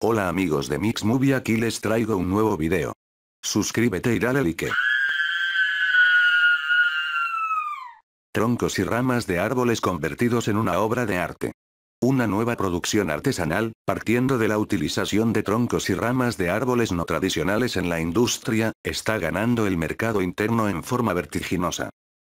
Hola amigos de Mixmovie, aquí les traigo un nuevo video. Suscríbete y dale like. Troncos y ramas de árboles convertidos en una obra de arte. Una nueva producción artesanal, partiendo de la utilización de troncos y ramas de árboles no tradicionales en la industria, está ganando el mercado interno en forma vertiginosa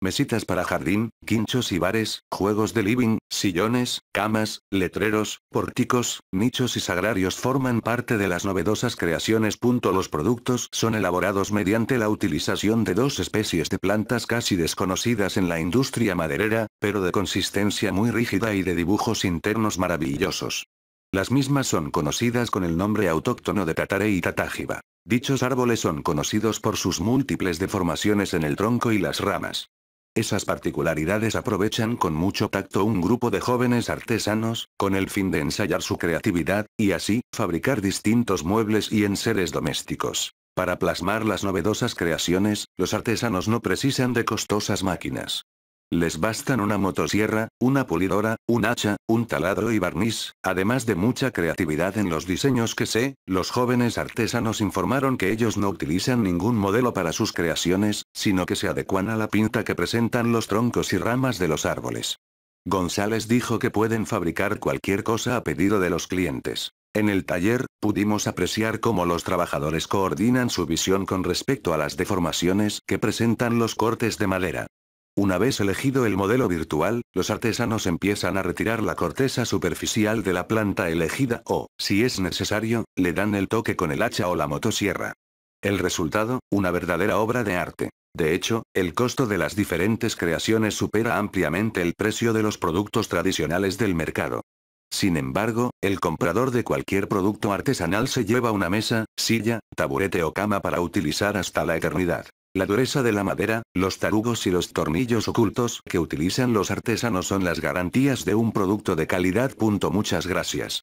mesitas para jardín, quinchos y bares, juegos de living, sillones, camas, letreros, pórticos, nichos y sagrarios forman parte de las novedosas creaciones. Los productos son elaborados mediante la utilización de dos especies de plantas casi desconocidas en la industria maderera, pero de consistencia muy rígida y de dibujos internos maravillosos. Las mismas son conocidas con el nombre autóctono de tatare y tatájiba. Dichos árboles son conocidos por sus múltiples deformaciones en el tronco y las ramas. Esas particularidades aprovechan con mucho tacto un grupo de jóvenes artesanos, con el fin de ensayar su creatividad, y así, fabricar distintos muebles y enseres domésticos. Para plasmar las novedosas creaciones, los artesanos no precisan de costosas máquinas. Les bastan una motosierra, una pulidora, un hacha, un taladro y barniz, además de mucha creatividad en los diseños que sé, los jóvenes artesanos informaron que ellos no utilizan ningún modelo para sus creaciones, sino que se adecuan a la pinta que presentan los troncos y ramas de los árboles. González dijo que pueden fabricar cualquier cosa a pedido de los clientes. En el taller, pudimos apreciar cómo los trabajadores coordinan su visión con respecto a las deformaciones que presentan los cortes de madera. Una vez elegido el modelo virtual, los artesanos empiezan a retirar la corteza superficial de la planta elegida o, si es necesario, le dan el toque con el hacha o la motosierra. El resultado, una verdadera obra de arte. De hecho, el costo de las diferentes creaciones supera ampliamente el precio de los productos tradicionales del mercado. Sin embargo, el comprador de cualquier producto artesanal se lleva una mesa, silla, taburete o cama para utilizar hasta la eternidad. La dureza de la madera, los tarugos y los tornillos ocultos que utilizan los artesanos son las garantías de un producto de calidad. Muchas gracias.